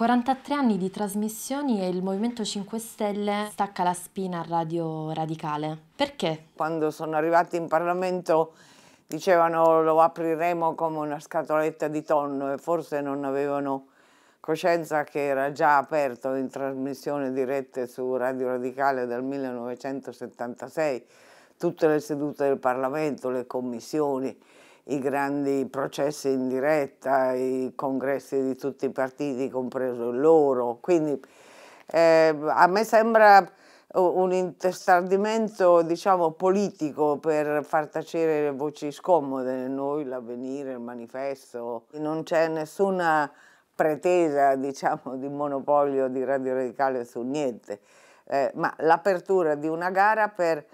43 anni di trasmissioni e il Movimento 5 Stelle stacca la spina a Radio Radicale. Perché? Quando sono arrivati in Parlamento dicevano lo apriremo come una scatoletta di tonno e forse non avevano coscienza che era già aperto in trasmissione dirette su Radio Radicale dal 1976, tutte le sedute del Parlamento, le commissioni i grandi processi in diretta, i congressi di tutti i partiti, compreso il loro. Quindi eh, a me sembra un intestardimento diciamo, politico per far tacere le voci scomode, noi, l'avvenire, il manifesto. Non c'è nessuna pretesa diciamo, di monopolio di Radio Radicale su niente, eh, ma l'apertura di una gara per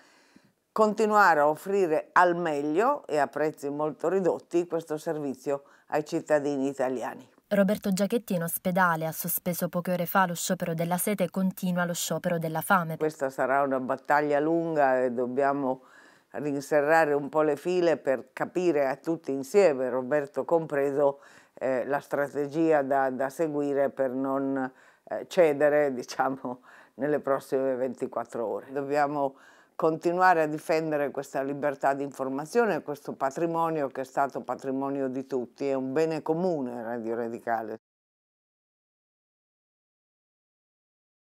continuare a offrire al meglio e a prezzi molto ridotti questo servizio ai cittadini italiani. Roberto Giachetti in ospedale ha sospeso poche ore fa lo sciopero della sete e continua lo sciopero della fame. Questa sarà una battaglia lunga e dobbiamo rinserrare un po' le file per capire a tutti insieme, Roberto compreso, eh, la strategia da, da, seguire per non eh, cedere diciamo, nelle prossime 24 ore. Dobbiamo continuare a difendere questa libertà di informazione, questo patrimonio che è stato patrimonio di tutti, è un bene comune Radio eh, Radicale.